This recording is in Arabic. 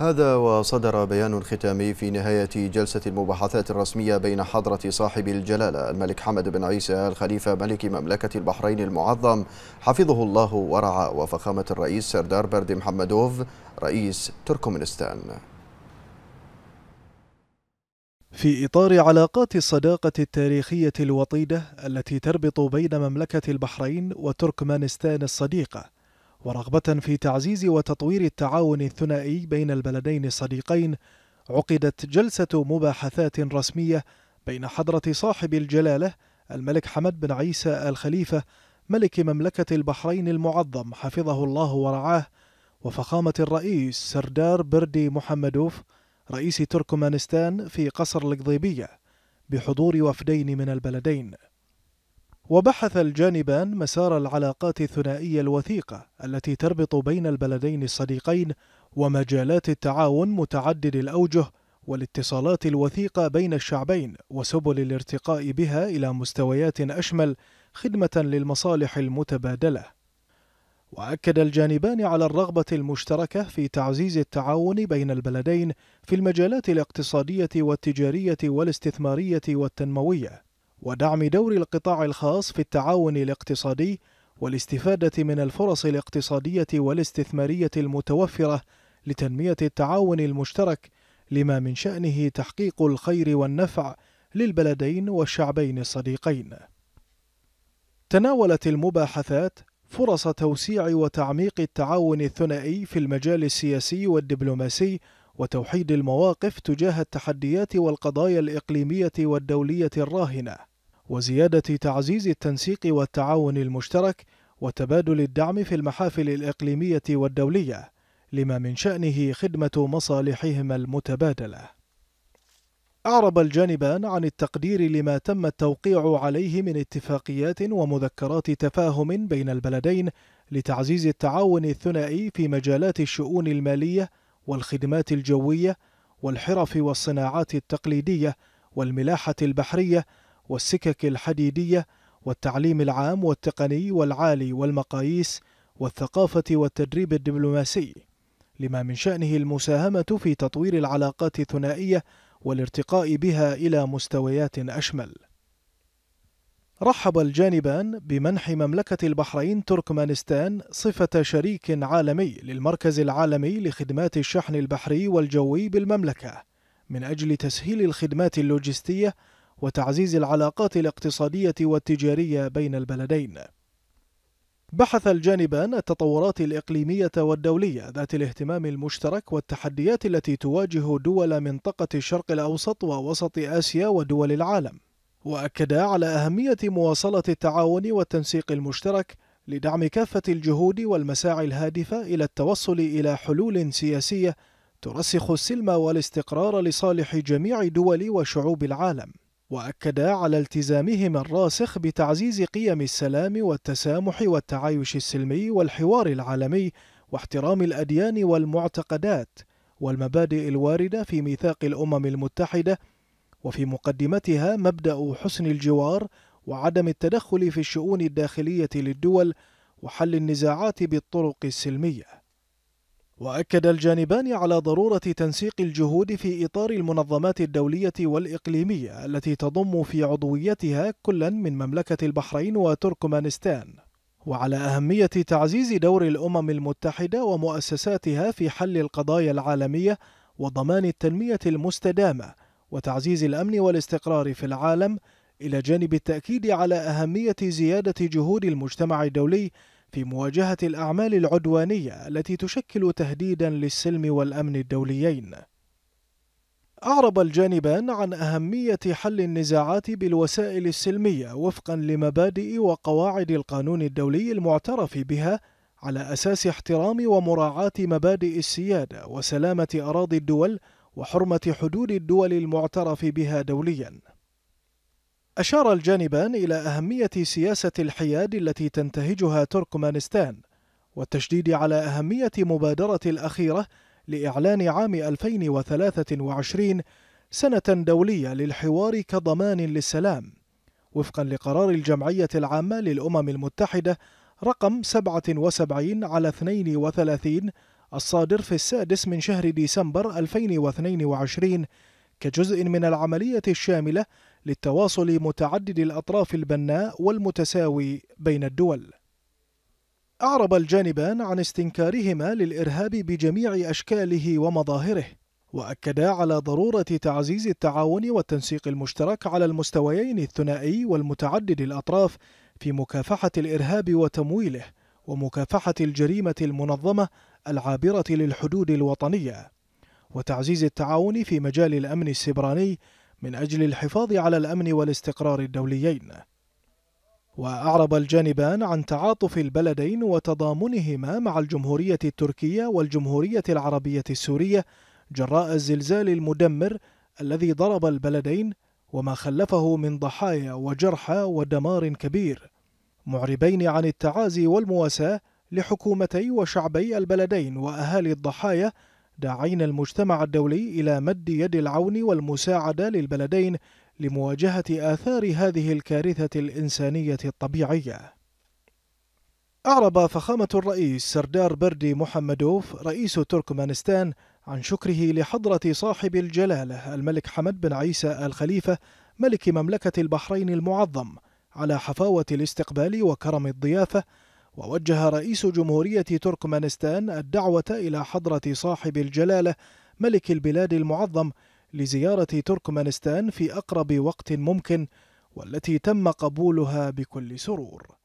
هذا وصدر بيان ختامي في نهاية جلسة المباحثات الرسمية بين حضرة صاحب الجلالة الملك حمد بن عيسى الخليفة ملك مملكة البحرين المعظم حفظه الله ورعاه وفخامة الرئيس سردار برد محمدوف رئيس تركمانستان في إطار علاقات الصداقة التاريخية الوطيدة التي تربط بين مملكة البحرين وتركمانستان الصديقة ورغبة في تعزيز وتطوير التعاون الثنائي بين البلدين الصديقين عقدت جلسة مباحثات رسمية بين حضرة صاحب الجلالة الملك حمد بن عيسى الخليفة ملك مملكة البحرين المعظم حفظه الله ورعاه وفخامة الرئيس سردار بردي محمدوف رئيس تركمانستان في قصر القضيبية بحضور وفدين من البلدين وبحث الجانبان مسار العلاقات الثنائية الوثيقة التي تربط بين البلدين الصديقين ومجالات التعاون متعدد الأوجه والاتصالات الوثيقة بين الشعبين وسبل الارتقاء بها إلى مستويات أشمل خدمة للمصالح المتبادلة. وأكد الجانبان على الرغبة المشتركة في تعزيز التعاون بين البلدين في المجالات الاقتصادية والتجارية والاستثمارية والتنموية. ودعم دور القطاع الخاص في التعاون الاقتصادي والاستفادة من الفرص الاقتصادية والاستثمارية المتوفرة لتنمية التعاون المشترك لما من شأنه تحقيق الخير والنفع للبلدين والشعبين الصديقين. تناولت المباحثات فرص توسيع وتعميق التعاون الثنائي في المجال السياسي والدبلوماسي وتوحيد المواقف تجاه التحديات والقضايا الإقليمية والدولية الراهنة وزيادة تعزيز التنسيق والتعاون المشترك وتبادل الدعم في المحافل الإقليمية والدولية لما من شأنه خدمة مصالحهما المتبادلة أعرب الجانبان عن التقدير لما تم التوقيع عليه من اتفاقيات ومذكرات تفاهم بين البلدين لتعزيز التعاون الثنائي في مجالات الشؤون المالية والخدمات الجوية والحرف والصناعات التقليدية والملاحة البحرية والسكك الحديدية والتعليم العام والتقني والعالي والمقاييس والثقافة والتدريب الدبلوماسي لما من شأنه المساهمة في تطوير العلاقات الثنائية والارتقاء بها إلى مستويات أشمل رحب الجانبان بمنح مملكة البحرين تركمانستان صفة شريك عالمي للمركز العالمي لخدمات الشحن البحري والجوي بالمملكة من أجل تسهيل الخدمات اللوجستية وتعزيز العلاقات الاقتصادية والتجارية بين البلدين. بحث الجانبان التطورات الإقليمية والدولية ذات الاهتمام المشترك والتحديات التي تواجه دول منطقة الشرق الأوسط ووسط آسيا ودول العالم. واكدا على اهميه مواصله التعاون والتنسيق المشترك لدعم كافه الجهود والمساعي الهادفه الى التوصل الى حلول سياسيه ترسخ السلم والاستقرار لصالح جميع دول وشعوب العالم واكدا على التزامهما الراسخ بتعزيز قيم السلام والتسامح والتعايش السلمي والحوار العالمي واحترام الاديان والمعتقدات والمبادئ الوارده في ميثاق الامم المتحده وفي مقدمتها مبدأ حسن الجوار وعدم التدخل في الشؤون الداخلية للدول وحل النزاعات بالطرق السلمية. وأكد الجانبان على ضرورة تنسيق الجهود في إطار المنظمات الدولية والإقليمية التي تضم في عضويتها كلا من مملكة البحرين وتركمانستان. وعلى أهمية تعزيز دور الأمم المتحدة ومؤسساتها في حل القضايا العالمية وضمان التنمية المستدامة وتعزيز الأمن والاستقرار في العالم إلى جانب التأكيد على أهمية زيادة جهود المجتمع الدولي في مواجهة الأعمال العدوانية التي تشكل تهديدا للسلم والأمن الدوليين. أعرب الجانبان عن أهمية حل النزاعات بالوسائل السلمية وفقا لمبادئ وقواعد القانون الدولي المعترف بها على أساس احترام ومراعاة مبادئ السيادة وسلامة أراضي الدول وحرمة حدود الدول المعترف بها دولياً. أشار الجانبان إلى أهمية سياسة الحياد التي تنتهجها تركمانستان، والتشديد على أهمية مبادرة الأخيرة لإعلان عام 2023 سنة دولية للحوار كضمان للسلام، وفقا لقرار الجمعية العامة للأمم المتحدة رقم 77 على 32 الصادر في السادس من شهر ديسمبر 2022 كجزء من العملية الشاملة للتواصل متعدد الأطراف البناء والمتساوي بين الدول. أعرب الجانبان عن استنكارهما للإرهاب بجميع أشكاله ومظاهره، وأكدا على ضرورة تعزيز التعاون والتنسيق المشترك على المستويين الثنائي والمتعدد الأطراف في مكافحة الإرهاب وتمويله، ومكافحة الجريمة المنظمة العابرة للحدود الوطنية وتعزيز التعاون في مجال الأمن السبراني من أجل الحفاظ على الأمن والاستقرار الدوليين وأعرب الجانبان عن تعاطف البلدين وتضامنهما مع الجمهورية التركية والجمهورية العربية السورية جراء الزلزال المدمر الذي ضرب البلدين وما خلفه من ضحايا وجرحى ودمار كبير معربين عن التعازي والمواساة لحكومتي وشعبي البلدين وأهالي الضحايا داعين المجتمع الدولي إلى مد يد العون والمساعدة للبلدين لمواجهة آثار هذه الكارثة الإنسانية الطبيعية. أعرب فخامة الرئيس سردار بردي محمدوف رئيس تركمانستان عن شكره لحضرة صاحب الجلالة الملك حمد بن عيسى آل خليفة ملك مملكة البحرين المعظم على حفاوة الاستقبال وكرم الضيافة ووجه رئيس جمهورية تركمانستان الدعوة إلى حضرة صاحب الجلالة ملك البلاد المعظم لزيارة تركمانستان في أقرب وقت ممكن والتي تم قبولها بكل سرور